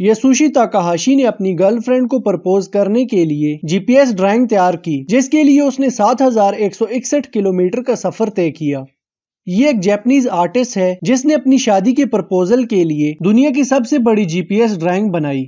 यसुशी Takahashi ने अपनी girlfriend को प्रपोज करने के लिए जीपीएस ड्राइंग तैयार की जिसके लिए उसने 7,161 किलोमीटर का सफर तय किया ये एक जैपनीज आर्टिस्ट है जिसने अपनी शादी के प्रपोजल के लिए दुनिया की सबसे बड़ी जीपीएस ड्राइंग बनाई